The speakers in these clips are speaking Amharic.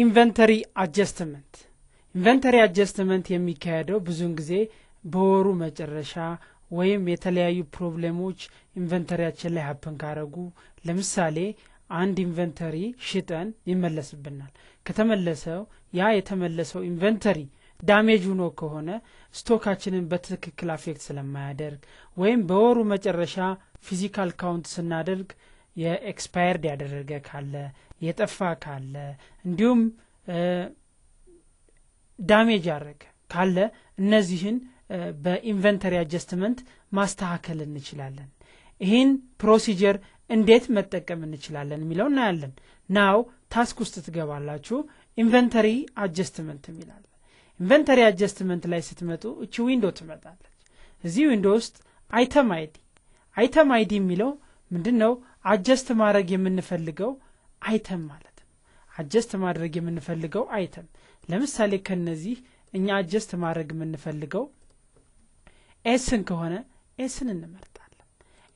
ኢንቨንተሪ አጀስትመንት ኢንቨንተሪ አጀስትመንት የሚካሄደው ብዙውን ጊዜ በወሩ መጨረሻ ወይም የተለያዩ ፕሮብሌሞች ኢንቨንተሪያችን ላይ ሀፕን ካረጉ፣ ለምሳሌ አንድ ኢንቨንተሪ ሽጠን ይመለስብናል። ከተመለሰው ያ የተመለሰው ኢንቨንተሪ ዳሜጅ ሆኖ ከሆነ ስቶካችንን በትክክል አፌክት ስለማያደርግ ወይም በወሩ መጨረሻ ፊዚካል ካውንት ስናደርግ የኤክስፓየርድ ያደረገ ካለ የጠፋ ካለ እንዲሁም ዳሜጅ ያደረገ ካለ እነዚህን በኢንቨንተሪ አጀስትመንት ማስተካከል እንችላለን። ይህን ፕሮሲጀር እንዴት መጠቀም እንችላለን የሚለው እናያለን። ናው ታስክ ውስጥ ትገባላችሁ። ኢንቨንተሪ አጀስትመንት የሚላለ ኢንቨንተሪ አጀስትመንት ላይ ስትመጡ እቺ ዊንዶ ትመጣለች። እዚህ ዊንዶ ውስጥ አይተም አይዲ አይተም አይዲ የሚለው ምንድን ነው? አጀስት ማድረግ የምንፈልገው አይተም ማለት ነው። አጀስት ማድረግ የምንፈልገው አይተም ለምሳሌ ከነዚህ እኛ አጀስት ማድረግ የምንፈልገው ኤስን ከሆነ ኤስን እንመርጣለን።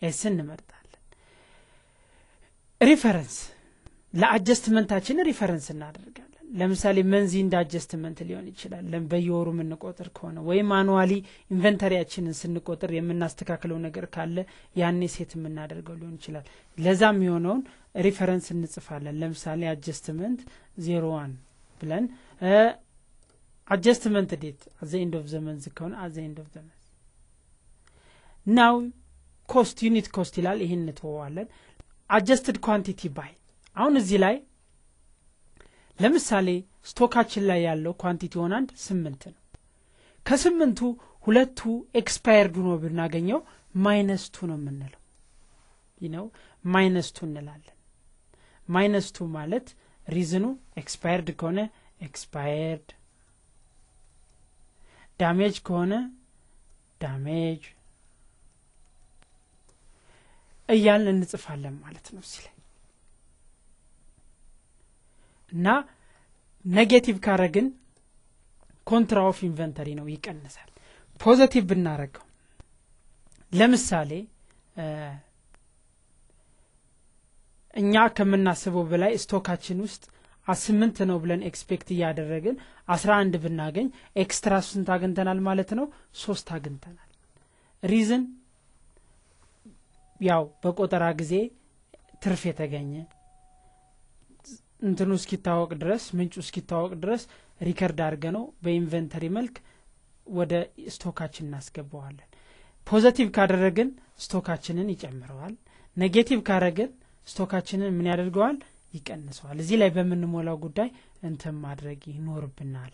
ኤስን እንመርጣለን። ሪፈረንስ ለአጀስትመንታችን ሪፈረንስ እናደርጋለን። ለምሳሌ መንዚ እንደ አጀስትመንት ሊሆን ይችላል። በየወሩ የምንቆጥር ከሆነ ወይም አኑዋሊ ኢንቨንተሪያችንን ስንቆጥር የምናስተካክለው ነገር ካለ ያኔ ሴት የምናደርገው ሊሆን ይችላል። ለዛም የሆነውን ሪፈረንስ እንጽፋለን። ለምሳሌ አጀስትመንት ዜሮ ዋን ብለን አጀስትመንት ዴት አዘ ኤንድ ኦፍ ዘመን ከሆነ አዘ ኦፍ ዘመን ናው ኮስት ዩኒት ኮስት ይላል። ይህን እንተወዋለን። አጀስትድ ኳንቲቲ ባይ አሁን እዚህ ላይ ለምሳሌ ስቶካችን ላይ ያለው ሆን አንድ ስምንት ነው። ከስምንቱ ሁለቱ ኤክስፓየርድ ሆኖ ብናገኘው ማይነስ ቱ ነው የምንለው ይነው ማይነስ ቱ እንላለን። ማይነስ ቱ ማለት ሪዝኑ ኤክስፓየርድ ከሆነ ኤክስፓየርድ፣ ዳሜጅ ከሆነ ዳሜጅ እያልን እንጽፋለን ማለት ነው ሲላይ እና ኔጌቲቭ ካረግን ኮንትራ ኦፍ ኢንቨንተሪ ነው ይቀንሳል። ፖዘቲቭ ብናረገው ለምሳሌ እኛ ከምናስበው በላይ ስቶካችን ውስጥ ስምንት ነው ብለን ኤክስፔክት እያደረግን አስራ አንድ ብናገኝ ኤክስትራ ስንት አግኝተናል ማለት ነው? ሶስት አግኝተናል። ሪዝን ያው በቆጠራ ጊዜ ትርፍ የተገኘ እንትኑ እስኪታወቅ ድረስ ምንጩ እስኪታወቅ ድረስ ሪከርድ አድርገ ነው በኢንቨንተሪ መልክ ወደ ስቶካችን እናስገባዋለን። ፖዘቲቭ ካደረግን ስቶካችንን ይጨምረዋል። ኔጌቲቭ ካረግን ስቶካችንን ምን ያደርገዋል? ይቀንሰዋል። እዚህ ላይ በምንሞላው ጉዳይ እንትን ማድረግ ይኖርብናል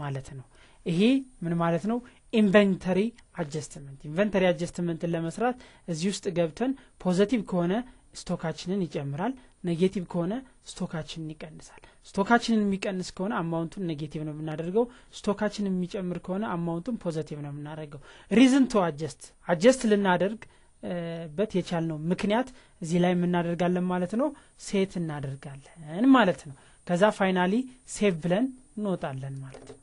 ማለት ነው። ይሄ ምን ማለት ነው? ኢንቨንተሪ አጀስትመንት ኢንቨንተሪ አጀስትመንትን ለመስራት እዚህ ውስጥ ገብተን ፖዘቲቭ ከሆነ ስቶካችንን ይጨምራል። ኔጌቲቭ ከሆነ ስቶካችንን ይቀንሳል። ስቶካችንን የሚቀንስ ከሆነ አማውንቱን ኔጌቲቭ ነው የምናደርገው። ስቶካችንን የሚጨምር ከሆነ አማውንቱን ፖዘቲቭ ነው የምናደርገው። ሪዝን ቱ አጀስት አጀስት ልናደርግ በት የቻልነው ምክንያት እዚህ ላይ የምናደርጋለን ማለት ነው። ሴት እናደርጋለን ማለት ነው። ከዛ ፋይናሊ ሴቭ ብለን እንወጣለን ማለት ነው።